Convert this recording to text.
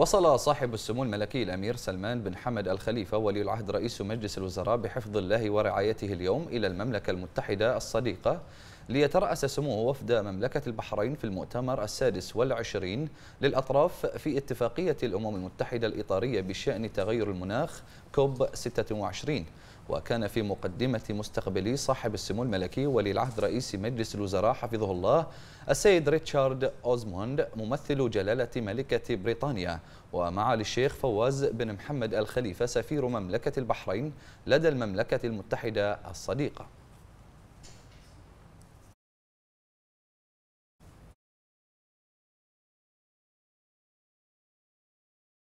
وصل صاحب السمو الملكي الأمير سلمان بن حمد الخليفة ولي العهد رئيس مجلس الوزراء بحفظ الله ورعايته اليوم إلى المملكة المتحدة الصديقة ليترأس سمو وفد مملكة البحرين في المؤتمر السادس والعشرين للأطراف في اتفاقية الأمم المتحدة الإطارية بشأن تغير المناخ كوب 26 وكان في مقدمة مستقبلي صاحب السمو الملكي ولي العهد رئيس مجلس الوزراء حفظه الله السيد ريتشارد أوزموند ممثل جلالة ملكة بريطانيا ومعالي الشيخ فواز بن محمد الخليفة سفير مملكة البحرين لدى المملكة المتحدة الصديقة